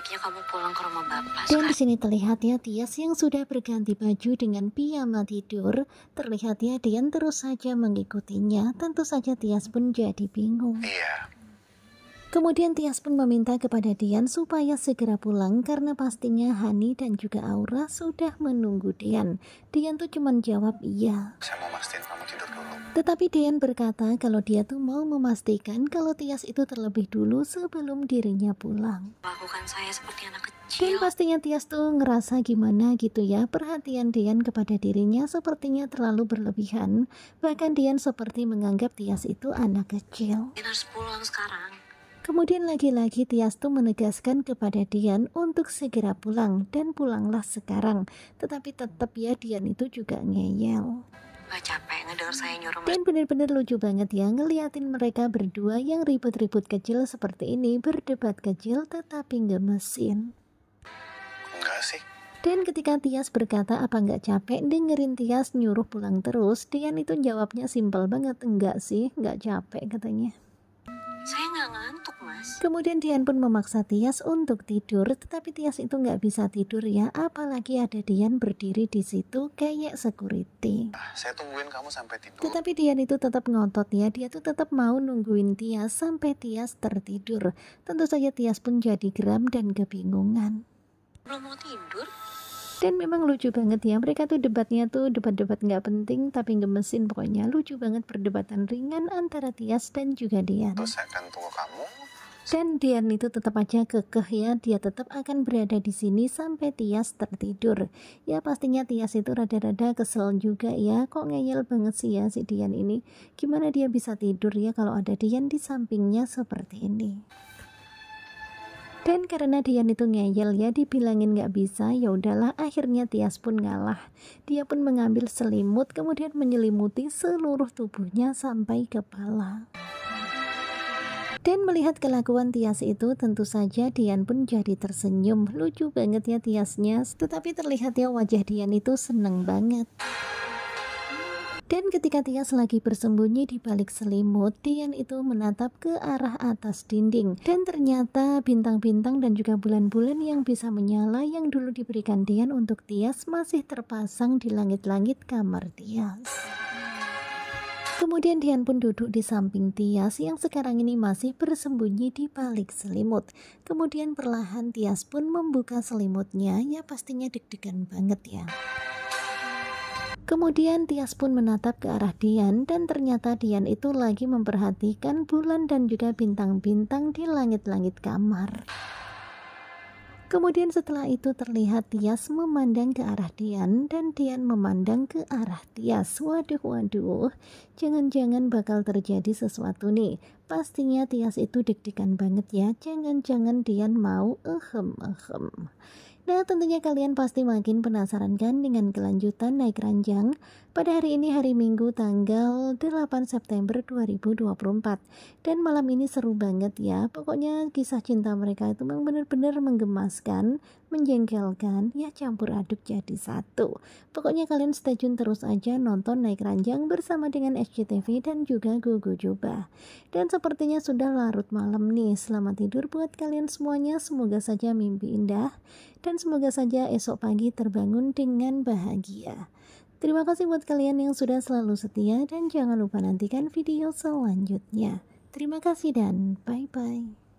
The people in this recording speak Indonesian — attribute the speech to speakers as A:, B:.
A: sebaiknya kamu pulang ke rumah bapak. Dan di sini terlihatnya Tias yang sudah berganti baju dengan piyama tidur, terlihat ya Dian terus saja mengikutinya. Tentu saja Tias pun jadi bingung. Iya, Kemudian Tias pun meminta kepada Dian supaya segera pulang karena pastinya Hani dan juga Aura sudah menunggu Dian. Dian tuh cuman jawab iya. Tetapi Dian berkata kalau dia tuh mau memastikan kalau Tias itu terlebih dulu sebelum dirinya pulang. Lakukan saya seperti anak kecil. Dan pastinya Tias tuh ngerasa gimana gitu ya perhatian Dian kepada dirinya sepertinya terlalu berlebihan. Bahkan Dian seperti menganggap Tias itu anak kecil. harus sekarang. Kemudian lagi-lagi Tias Tiastu menegaskan kepada Dian untuk segera pulang dan pulanglah sekarang. Tetapi tetap ya Dian itu juga ngeyel. Dan benar-benar lucu banget ya ngeliatin mereka berdua yang ribut-ribut kecil seperti ini berdebat kecil tetapi gemesin. Enggak sih. Dan ketika Tias berkata apa nggak capek dengerin Tias nyuruh pulang terus, Dian itu jawabnya simpel banget, enggak sih, nggak capek katanya. Saya nggak Kemudian Dian pun memaksa Tias untuk tidur, tetapi Tias itu nggak bisa tidur ya, apalagi ada Dian berdiri di situ kayak security. Ah, saya tungguin kamu sampai tidur. Tetapi Dian itu tetap ngotot ya, dia tuh tetap mau nungguin Tias sampai Tias tertidur. Tentu saja Tias pun jadi geram dan kebingungan. Belum mau tidur? dan memang lucu banget ya mereka tuh debatnya tuh debat-debat nggak penting tapi gemesin pokoknya lucu banget perdebatan ringan antara Tias dan juga Dian terus saya akan tunggu kamu dan Dian itu tetap aja kekeh ya, dia tetap akan berada di sini sampai Tias tertidur. Ya pastinya Tias itu rada-rada kesel juga ya, kok ngeyel banget sih ya si Dian ini. Gimana dia bisa tidur ya kalau ada Dian di sampingnya seperti ini. Dan karena Dian itu ngeyel ya dibilangin gak bisa ya udahlah akhirnya Tias pun ngalah. Dia pun mengambil selimut kemudian menyelimuti seluruh tubuhnya sampai kepala. Dan melihat kelakuan Tias itu tentu saja Dian pun jadi tersenyum. Lucu banget ya Tiasnya, tetapi terlihat ya wajah Dian itu seneng banget. Dan ketika Tias lagi bersembunyi di balik selimut, Dian itu menatap ke arah atas dinding. Dan ternyata bintang-bintang dan juga bulan-bulan yang bisa menyala yang dulu diberikan Dian untuk Tias masih terpasang di langit-langit kamar Tias. Kemudian Dian pun duduk di samping Tias yang sekarang ini masih bersembunyi di balik selimut. Kemudian perlahan Tias pun membuka selimutnya, ya pastinya deg-degan banget ya. Kemudian Tias pun menatap ke arah Dian dan ternyata Dian itu lagi memperhatikan bulan dan juga bintang-bintang di langit-langit kamar. Kemudian setelah itu terlihat Tias memandang ke arah Dian dan Dian memandang ke arah Tias. Waduh, waduh, jangan-jangan bakal terjadi sesuatu nih. Pastinya Tias itu deg-degan banget ya, jangan-jangan Dian mau ehem-ehem. Nah tentunya kalian pasti makin penasaran kan dengan kelanjutan naik ranjang pada hari ini hari Minggu tanggal 8 September 2024 dan malam ini seru banget ya pokoknya kisah cinta mereka itu memang benar-benar menggemaskan menjengkelkan, ya campur aduk jadi satu. Pokoknya kalian stay tune terus aja nonton naik ranjang bersama dengan SCTV dan juga Gugu Juba. Dan sepertinya sudah larut malam nih, selamat tidur buat kalian semuanya, semoga saja mimpi indah dan semoga saja esok pagi terbangun dengan bahagia. Terima kasih buat kalian yang sudah selalu setia dan jangan lupa nantikan video selanjutnya. Terima kasih dan bye-bye.